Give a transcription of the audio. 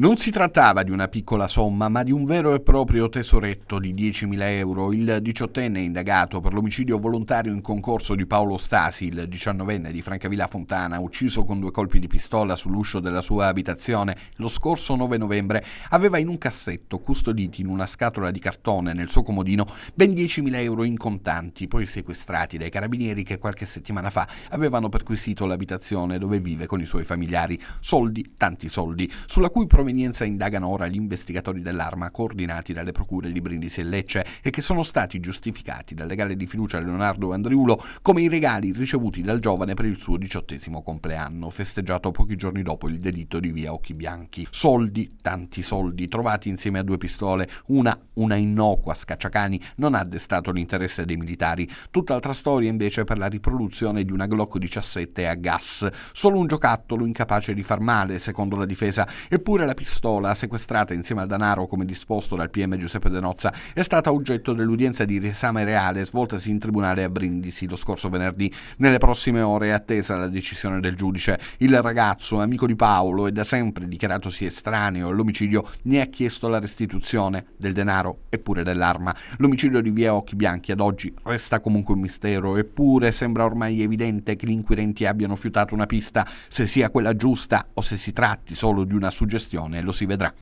Non si trattava di una piccola somma, ma di un vero e proprio tesoretto di 10.000 euro. Il diciottenne indagato per l'omicidio volontario in concorso di Paolo Stasi, il diciannovenne di Francavilla Fontana, ucciso con due colpi di pistola sull'uscio della sua abitazione lo scorso 9 novembre, aveva in un cassetto, custoditi in una scatola di cartone nel suo comodino, ben 10.000 euro in contanti, poi sequestrati dai carabinieri che qualche settimana fa avevano perquisito l'abitazione dove vive con i suoi familiari. Soldi, tanti soldi, sulla cui provenienza convenienza indagano ora gli investigatori dell'arma coordinati dalle procure di Brindisi e Lecce e che sono stati giustificati dal legale di fiducia Leonardo Andriulo come i regali ricevuti dal giovane per il suo diciottesimo compleanno, festeggiato pochi giorni dopo il delitto di via Occhi Bianchi. Soldi, tanti soldi, trovati insieme a due pistole, una, una innocua scacciacani, non ha destato l'interesse dei militari. Tutt'altra storia invece per la riproduzione di una Glock 17 a gas, solo un giocattolo incapace di far male, secondo la difesa, eppure la pistola sequestrata insieme al denaro come disposto dal PM Giuseppe De Nozza è stata oggetto dell'udienza di riesame reale svoltasi in tribunale a Brindisi lo scorso venerdì. Nelle prossime ore è attesa la decisione del giudice. Il ragazzo, amico di Paolo e da sempre dichiaratosi estraneo all'omicidio, ne ha chiesto la restituzione del denaro e pure dell'arma. L'omicidio di Via Occhi Bianchi ad oggi resta comunque un mistero, eppure sembra ormai evidente che gli inquirenti abbiano fiutato una pista, se sia quella giusta o se si tratti solo di una suggestione situazione, lo si vedrà.